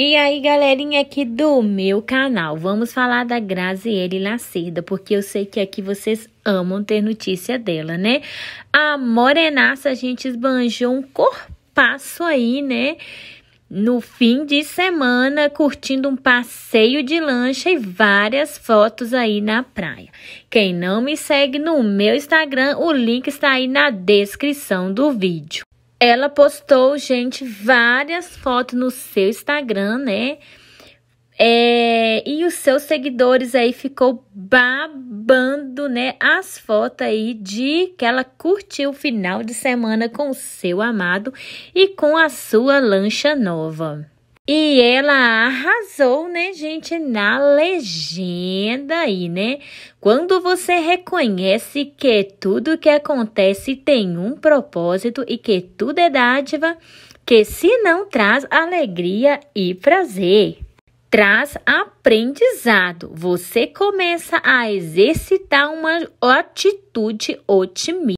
E aí, galerinha aqui do meu canal, vamos falar da Graziele Lacerda, porque eu sei que aqui vocês amam ter notícia dela, né? A morenaça, a gente esbanjou um corpaço aí, né? No fim de semana, curtindo um passeio de lancha e várias fotos aí na praia. Quem não me segue no meu Instagram, o link está aí na descrição do vídeo. Ela postou, gente, várias fotos no seu Instagram, né? É, e os seus seguidores aí ficou babando, né? As fotos aí de que ela curtiu o final de semana com o seu amado e com a sua lancha nova. E ela arrasou, né, gente, na legenda aí, né? Quando você reconhece que tudo que acontece tem um propósito e que tudo é dádiva, que se não traz alegria e prazer, traz aprendizado. Você começa a exercitar uma atitude otimista.